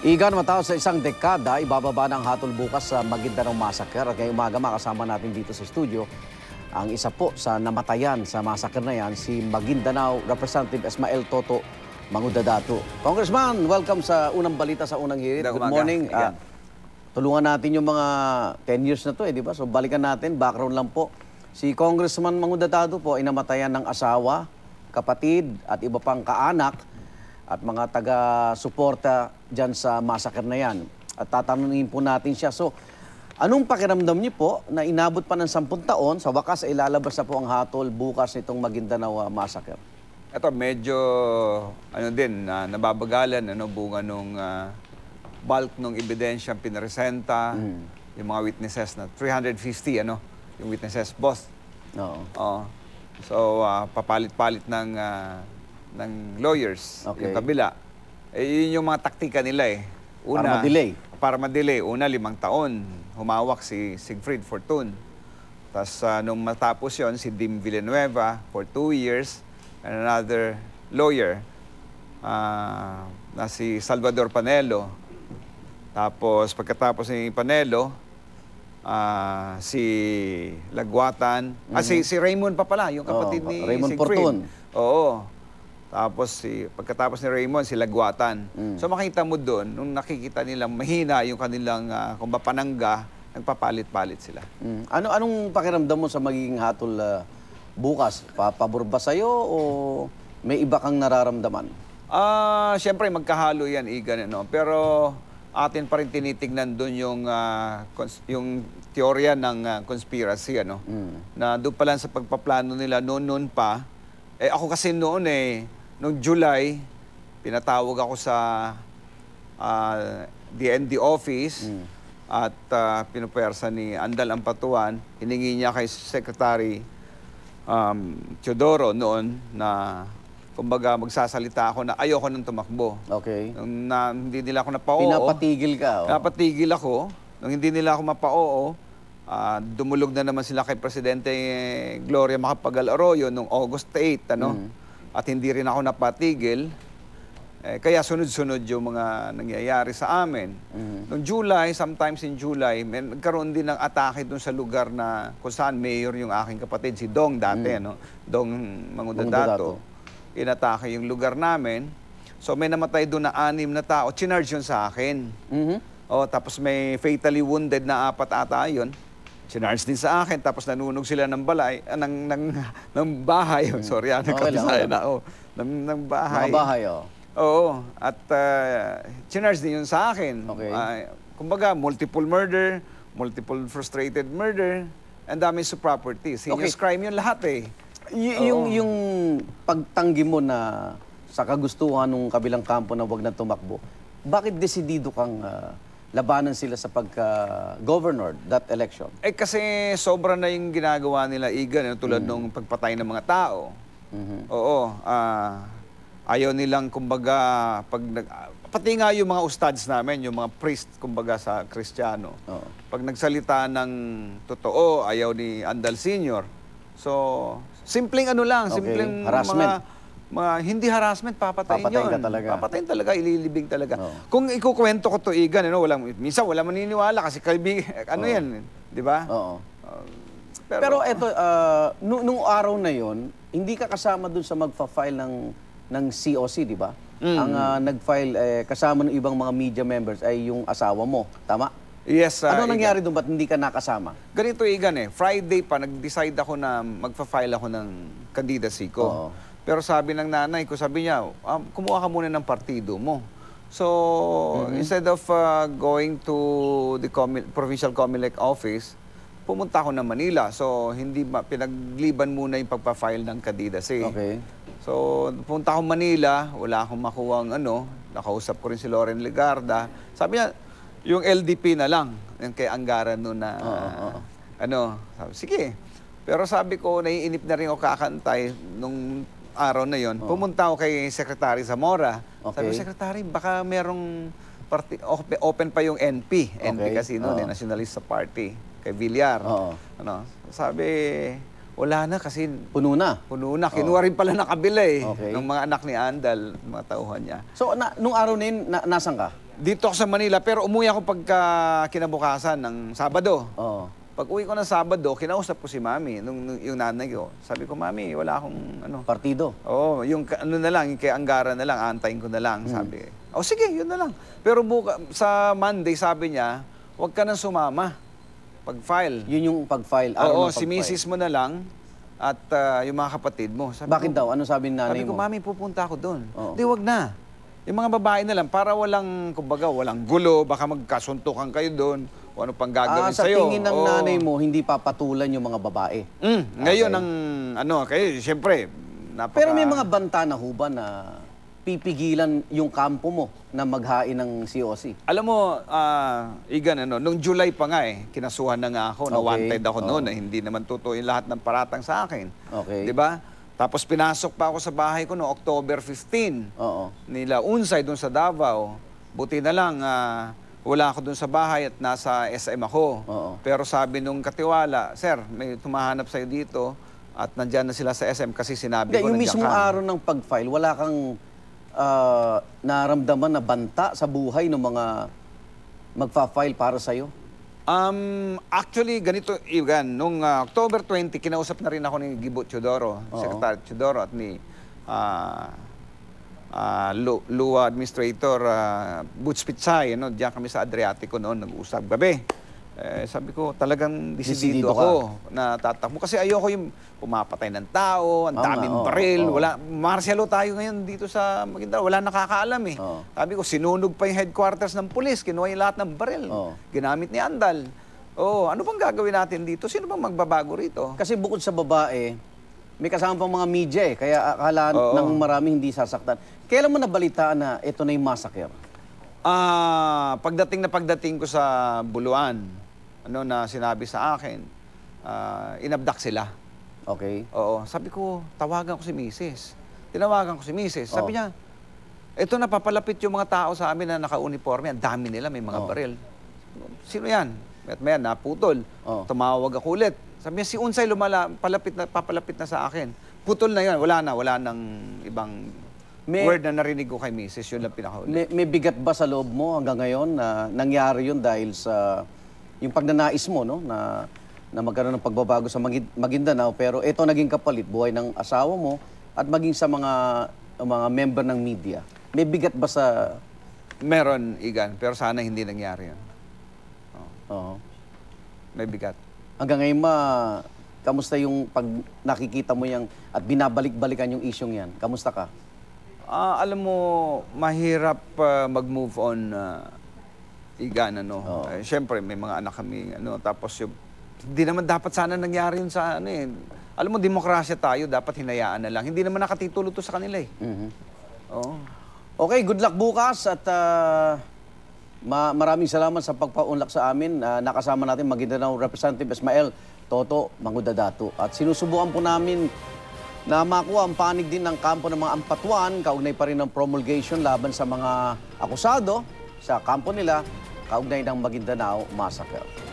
Igan, matapos sa isang dekada, ibababa ng hatol bukas sa Maguindanao Massacre. At ngayong umaga makasama natin dito sa studio ang isa po sa namatayan sa massacre na yan, si Maguindanao Representative Esmael Toto Mangudadato. Congressman, welcome sa unang balita sa unang hirit. Good morning. Uh, tulungan natin yung mga 10 years na to eh, di ba? So balikan natin, background lang po. Si Congressman Mangudadato po ay namatayan ng asawa, kapatid at iba pang kaanak at mga taga-suporta dyan sa massacre na yan. At tatanungin po natin siya. So, anong pakiramdam niyo po na inabot pa ng 10 taon, sa wakas ay lalabas na po ang hatol bukas nitong Maguindanao uh, ah, massacre? Ito, medyo ano din, uh, nababagalan ano, bunga nung uh, bulk ng ebidensya pinresenta, mm. yung mga witnesses na 350, ano, yung witnesses, boss. Oo. Uh, so, uh, papalit-palit ng uh, ng lawyers, okay. yung kabila. Eh, yun yung mga taktika nila eh. Una, para ma-delay. Para ma-delay. Una, limang taon, humawak si Siegfried Fortune. Tapos uh, ah, nung matapos yon si Dim Villanueva for two years and another lawyer uh, na si Salvador Panelo. Tapos pagkatapos ni Panelo, uh, si Lagwatan, mm -hmm. ah, si, ah, mm-hmm. si Raymond pa pala, yung kapatid oh, ni Raymond Siegfried. Raymond Fortun. Oo. Tapos si pagkatapos ni Raymond si Lagwatan. Mm. So makita mo doon nung nakikita nilang mahina yung kanilang uh, ah, kumba panangga, nagpapalit-palit sila. Mm. Ano anong pakiramdam mo sa magiging hatol uh, bukas? Pa pabor ba sa o may iba kang nararamdaman? Ah, uh, siyempre magkahalo 'yan igan no. Pero atin pa rin tinitingnan doon yung uh, yung teorya ng uh, conspiracy ano. Mm. Na doon pa lang sa pagpaplano nila noon noon pa eh ako kasi noon eh Noong July, pinatawag ako sa uh, ah, DND office mm. at uh, pinupersa ni Andal Ampatuan. Hiningi niya kay Secretary um, Teodoro noon na kumbaga magsasalita ako na ayoko nang tumakbo. Okay. Nung na, hindi nila ako napao. Pinapatigil ka. Oh. Pinapatigil ako. Nung hindi nila ako mapao, uh, ah, dumulog na naman sila kay Presidente Gloria Macapagal Arroyo noong August 8, ano? Mm at hindi rin ako napatigil. Eh, kaya sunod-sunod yung mga nangyayari sa amin. Mm-hmm. Noong July, sometimes in July, may, nagkaroon din ng atake doon sa lugar na kung saan mayor yung aking kapatid, si Dong dati, mm-hmm. no? Dong Mangudadato. Inatake yung lugar namin. So may namatay doon na anim na tao. Chinarge yun sa akin. Mm-hmm. O, oh, tapos may fatally wounded na apat ata yun sinarge din sa akin, tapos nanunog sila ng balay, ah, ng, ng, ng bahay. Hmm. Sorry, ano, okay, kapisaya na. Oh, ng, ng bahay. Mga bahay, oh. Oo, at uh, ah, sinarge din yun sa akin. Okay. Uh, kumbaga, multiple murder, multiple frustrated murder, and damage to property. Serious okay. crime yun lahat eh. Y- Oo. yung, yung pagtanggi mo na sa kagustuhan ng kabilang kampo na wag na tumakbo, bakit desidido kang... Uh, labanan sila sa pagka-governor that election? Eh kasi sobra na yung ginagawa nila, Igan, eh, tulad mm. -hmm. nung pagpatay ng mga tao. Mm-hmm. Oo. Uh, ayaw nilang, kumbaga, pag pati nga yung mga ustads namin, yung mga priest, kumbaga, sa kristyano. Oo. Pag nagsalita ng totoo, ayaw ni Andal Senior. So, simpleng ano lang, okay. simpleng Harassment. mga mga hindi harassment, papatayin Papatayin talaga. Papatayin talaga, ililibing talaga. Oo. Kung ikukuwento ko to, Igan, ano, wala minsan wala maniniwala kasi kalbi, ano Oo. yan, di ba? Oo. Um, pero, Pero eto, ah, nung araw na yon, hindi ka kasama dun sa magfa-file ng, ng COC, di ba? Mm. Ang ah, nag-file eh, kasama ng ibang mga media members ay yung asawa mo, tama? yes, ah, ano nangyari doon? Ba't hindi ka nakasama? Ganito, Igan, eh. Friday pa, nag-decide ako na magfa-file ako ng candidacy ko. Oo. Pero sabi ng nanay ko, sabi niya, um, kumuha ka muna ng partido mo. So, mm -hmm. instead of uh, going to the Com provincial COMELEC office, pumunta ako ng Manila. So, hindi pinagliban muna yung pagpa-file ng kandidasi. Okay. So, pumunta ako Manila, wala akong makuha ang ano, nakausap ko rin si Loren Legarda. Sabi niya, yung LDP na lang, yung kay Angara noon na, oh, oh, oh. ano, sabi, sige. Pero sabi ko, naiinip na rin ako kakantay nung araw na yon, oh. pumunta ako kay Secretary Zamora. Okay. Sabi ko, Secretary, baka merong party, open pa yung NP. Okay. kasi noon, eh, oh. eh, Nationalista Party. Kay Villar. Oh. Ano, sabi, wala na kasi... Puno na? Puno na. Oh. Kinuha oh. rin pala nakabila eh. Okay. Ng mga anak ni Andal, mga tauhan niya. So, na, nung araw na yun, na, nasan ka? Dito ako sa Manila, pero umuwi ako pagka kinabukasan ng Sabado. Oo. Oh. Pag uwi ko na Sabado, kinausap ko si Mami, nung, nung, yung nanay ko. Sabi ko, Mami, wala akong ano. Partido? Oo, oh, yung ano na lang, yung kay Angara na lang, antayin ko na lang, hmm. sabi. O oh, sige, yun na lang. Pero buka, sa Monday, sabi niya, huwag ka nang sumama. Pag-file. Yun yung pag-file. Oo, pag si misis mo na lang at uh, yung mga kapatid mo. Sabi Bakit ko, daw? Ano sabi ng nanay sabi mo? Sabi ko, Mami, pupunta ako doon. Hindi, wag na. Yung mga babae na lang, para walang, kumbaga, walang gulo, baka magkasuntukan kayo doon kung ano pang gagawin ah, sa sa'yo. Sa tingin ng oh. nanay mo, hindi papatulan yung mga babae. Mm, ah, ngayon okay. ang ano, kay siyempre, napaka... Pero may mga banta na ho na pipigilan yung kampo mo na maghain ng COC? Alam mo, uh, Igan, ano, nung July pa nga eh, kinasuhan na nga ako, okay. na-wanted ako oh. noon, eh, na hindi naman totoo yung lahat ng paratang sa akin. Okay. ba? Diba? Tapos pinasok pa ako sa bahay ko no October 15. Oo. Nila Unsay doon sa Davao. Buti na lang uh, wala ako dun sa bahay at nasa SM ako. Oo. Pero sabi nung katiwala, Sir, may tumahanap sa'yo dito at nandyan na sila sa SM kasi sinabi Hindi, ko yung nandiyan mismong ka. araw ng pag-file, wala kang ah, naramdaman na banta sa buhay ng mga magfa-file para sa'yo? Um, actually, ganito, Igan, nung ah, October 20, kinausap na rin ako ni Gibo Chodoro, Secretary Chodoro at ni ah, uh, Luwa Administrator uh, Butch Pichay, ano, diyan kami sa Adriatico noon, nag-uusap gabi. Eh, sabi ko, talagang disidido ako na tatakbo. Kasi ayoko yung pumapatay ng tao, ang oh, daming oh, baril. Oh. Wala, Marcelo tayo ngayon dito sa Maguindanao. Wala nakakaalam eh. Oh. Sabi ko, sinunog pa yung headquarters ng pulis. Kinuha yung lahat ng baril. Oh. Ginamit ni Andal. Oh, ano bang gagawin natin dito? Sino bang magbabago rito? Kasi bukod sa babae, may kasama pang mga media eh, kaya akala Oo. ng marami hindi sasaktan. Kailan mo nabalitaan na ito na yung massacre? Ah, pagdating na pagdating ko sa Buluan, ano na sinabi sa akin, ah, inabdak sila. Okay. Oo, sabi ko, tawagan ko si Mrs. Tinawagan ko si Mrs. Sabi oh. niya, ito na papalapit yung mga tao sa amin na naka-uniforme, ang dami nila, may mga Oo. Oh. baril. Sino yan? At maya, naputol. Oo. Oh. Tumawag ako ulit. Sabi niya, si Unsay lumala, palapit na, papalapit na sa akin. Putol na yun. Wala na, wala nang ibang may, word na narinig ko kay Mrs. Yun lang pinakauli. May, may bigat ba sa loob mo hanggang ngayon na nangyari yun dahil sa yung pagnanais mo, no? Na, na magkaroon ng pagbabago sa Maguindanao. Pero ito naging kapalit, buhay ng asawa mo at maging sa mga, mga member ng media. May bigat ba sa... Meron, Igan. Pero sana hindi nangyari yun. Oo. Oh. Uh -huh. May bigat. Hanggang ngayon ma, kamusta yung pag nakikita mo yung at binabalik-balikan yung isyong yan? Kamusta ka? Uh, alam mo, mahirap uh, mag-move on uh, ah, igan, ano. Oh. Uh, eh, Siyempre, may mga anak kami, ano, tapos yung, hindi naman dapat sana nangyari yun sa, ano eh. Alam mo, demokrasya tayo, dapat hinayaan na lang. Hindi naman nakatitulo to sa kanila eh. Mm -hmm. Oh. Okay, good luck bukas at uh, Ma maraming salamat sa pagpaunlak sa amin. Uh, nakasama natin Maguindanao Representative Ismael Toto Mangudadato. At sinusubukan po namin na makuha ang panig din ng kampo ng mga ampatuan, kaugnay pa rin ng promulgation laban sa mga akusado sa kampo nila, kaugnay ng Maguindanao Massacre.